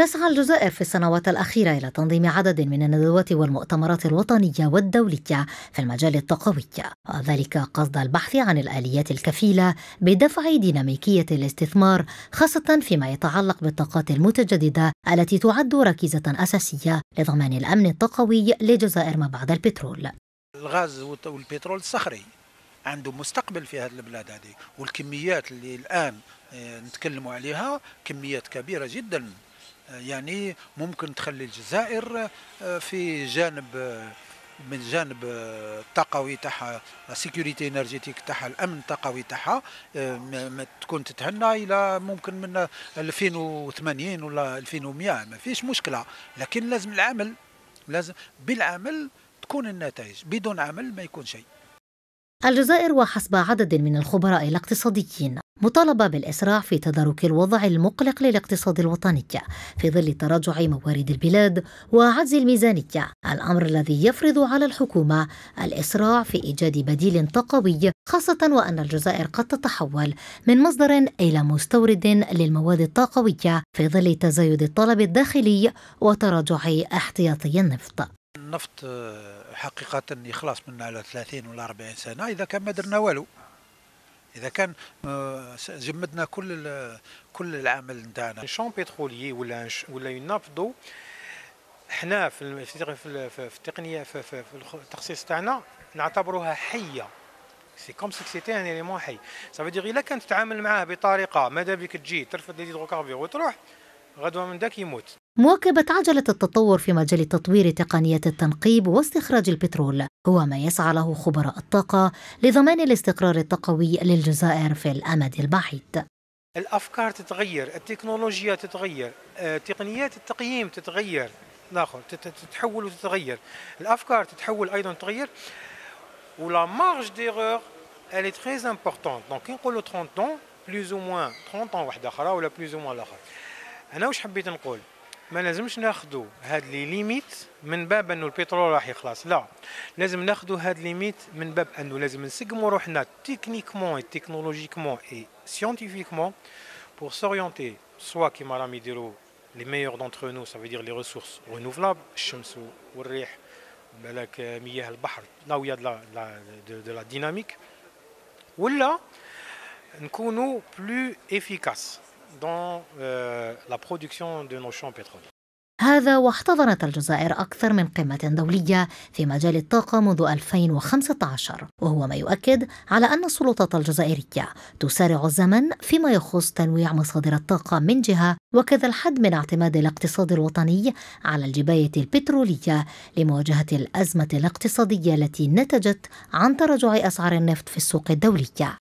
تسعى الجزائر في السنوات الأخيرة إلى تنظيم عدد من الندوات والمؤتمرات الوطنية والدولية في المجال التقوي وذلك قصد البحث عن الآليات الكفيلة بدفع ديناميكية الاستثمار خاصة فيما يتعلق بالطاقات المتجددة التي تعد ركيزة أساسية لضمان الأمن التقوي للجزائر ما بعد البترول الغاز والبترول الصخري عنده مستقبل في هذه البلاد هذه والكميات اللي الآن آه، نتكلموا عليها كميات كبيرة جدا يعني ممكن تخلي الجزائر آه، في جانب آه، من جانب آه، التقوي تاعها سيكوريتي انرجيتيك تاعها الامن التقوي تاعها تكون تتهنى الى ممكن من 2080 ولا 2100 ما فيش مشكله لكن لازم العمل لازم بالعمل تكون النتائج بدون عمل ما يكون شيء الجزائر وحسب عدد من الخبراء الاقتصاديين مطالبة بالإسراع في تدارك الوضع المقلق للاقتصاد الوطني في ظل تراجع موارد البلاد وعجز الميزانية الأمر الذي يفرض على الحكومة الإسراع في إيجاد بديل طاقوي خاصة وأن الجزائر قد تتحول من مصدر إلى مستورد للمواد الطاقوية في ظل تزايد الطلب الداخلي وتراجع احتياطي النفط النفط آه، حقيقة يخلص منا على 30 ولا 40 سنة إذا كان ما درنا والو اذا كان آه، جمدنا كل كل العمل نتاعنا شون بترولي ولا ولا ينافضوا حنا في في التقنيه في, في, التخصيص تاعنا نعتبروها حيه سي كوم سي سيتي ان اليمون حي سافا دير الا كان تتعامل معاه بطريقه ماذا بك تجي ترفد لي ديدروكاربير وتروح غدوه من داك يموت مواكبة عجلة التطور في مجال تطوير تقنية التنقيب واستخراج البترول هو ما يسعى له خبراء الطاقة لضمان الاستقرار الطاقوي للجزائر في الأمد البعيد الأفكار تتغير التكنولوجيا تتغير آه، تقنيات التقييم تتغير الآخر تتحول وتتغير الأفكار تتحول أيضا تتغير ولا مارج ديغور الي تري très دونك كي نقولوا 30 ans بلوز او موان 30 ans واحدة أخرى ولا بلوز او موان الآخر أنا واش حبيت نقول ما لازمش ناخذوا هاد لي ليميت من باب انه البترول راح يخلص لا لازم ناخذوا هاد ليميت من باب انه لازم نسقموا روحنا تكنيكمون اي تكنولوجيكمون اي سيانتيفيكمون بور s'orienter سوا كيما راهم يديروا لي ميور دونتر نو سافي veut لي ريسورس ressources الشمس والريح بالك مياه البحر ناويه دلا la, de لا dynamique ولا نكونوا بلو افيكاس dans euh, la production de nos champs pétroliers. هذا واحتضنت الجزائر أكثر من قمة دولية في مجال الطاقة منذ 2015 وهو ما يؤكد على أن السلطات الجزائرية تسارع الزمن فيما يخص تنويع مصادر الطاقة من جهة وكذا الحد من اعتماد الاقتصاد الوطني على الجباية البترولية لمواجهة الأزمة الاقتصادية التي نتجت عن تراجع أسعار النفط في السوق الدولية